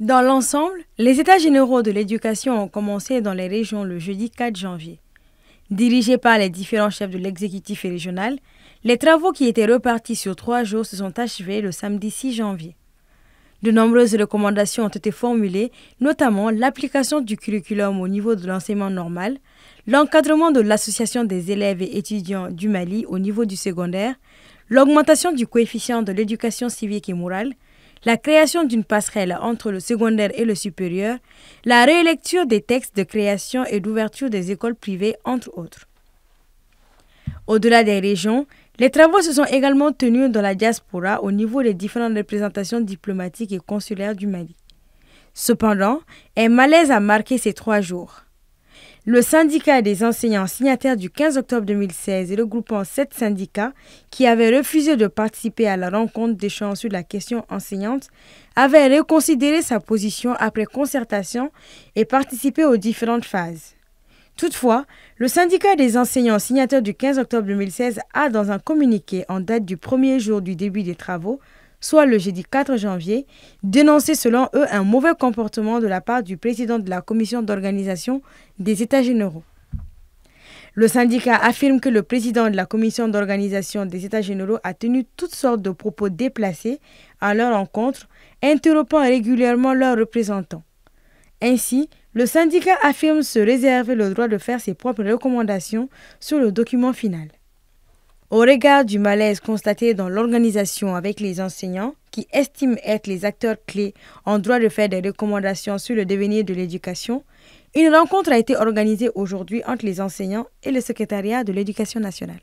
Dans l'ensemble, les États généraux de l'éducation ont commencé dans les régions le jeudi 4 janvier. Dirigés par les différents chefs de l'exécutif régional, les travaux qui étaient repartis sur trois jours se sont achevés le samedi 6 janvier. De nombreuses recommandations ont été formulées, notamment l'application du curriculum au niveau de l'enseignement normal, l'encadrement de l'association des élèves et étudiants du Mali au niveau du secondaire, l'augmentation du coefficient de l'éducation civique et morale, la création d'une passerelle entre le secondaire et le supérieur, la rélecture des textes de création et d'ouverture des écoles privées, entre autres. Au-delà des régions, les travaux se sont également tenus dans la diaspora au niveau des différentes représentations diplomatiques et consulaires du Mali. Cependant, un malaise a marqué ces trois jours. Le syndicat des enseignants signataires du 15 octobre 2016 et le groupement sept syndicats qui avaient refusé de participer à la rencontre d'échange sur la question enseignante avaient reconsidéré sa position après concertation et participé aux différentes phases. Toutefois, le syndicat des enseignants signataires du 15 octobre 2016 a, dans un communiqué en date du premier jour du début des travaux, soit le jeudi 4 janvier, dénoncer selon eux un mauvais comportement de la part du président de la commission d'organisation des États généraux. Le syndicat affirme que le président de la commission d'organisation des États généraux a tenu toutes sortes de propos déplacés à leur encontre, interrompant régulièrement leurs représentants. Ainsi, le syndicat affirme se réserver le droit de faire ses propres recommandations sur le document final. Au regard du malaise constaté dans l'organisation avec les enseignants, qui estiment être les acteurs clés en droit de faire des recommandations sur le devenir de l'éducation, une rencontre a été organisée aujourd'hui entre les enseignants et le secrétariat de l'éducation nationale.